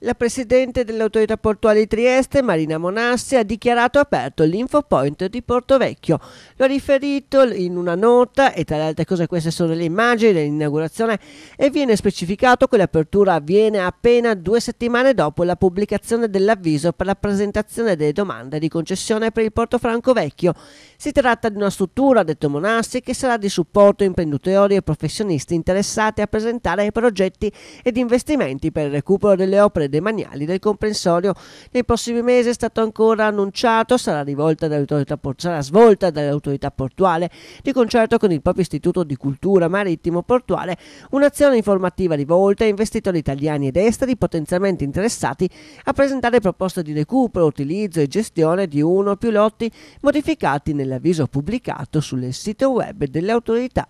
La presidente dell'autorità portuale di Trieste, Marina Monassi, ha dichiarato aperto l'infopoint di Porto Vecchio. Lo ha riferito in una nota, e tra le altre cose queste sono le immagini dell'inaugurazione, e viene specificato che l'apertura avviene appena due settimane dopo la pubblicazione dell'avviso per la presentazione delle domande di concessione per il Porto Franco Vecchio. Si tratta di una struttura, ha detto Monassi, che sarà di supporto a imprenditori e professionisti interessati a presentare progetti ed investimenti per il recupero delle opere demaniali del comprensorio. Nei prossimi mesi è stato ancora annunciato, sarà, sarà svolta dall'autorità portuale di concerto con il proprio istituto di cultura marittimo portuale, un'azione informativa rivolta a investitori italiani ed esteri potenzialmente interessati a presentare proposte di recupero, utilizzo e gestione di uno o più lotti modificati nell'avviso pubblicato sul sito web delle autorità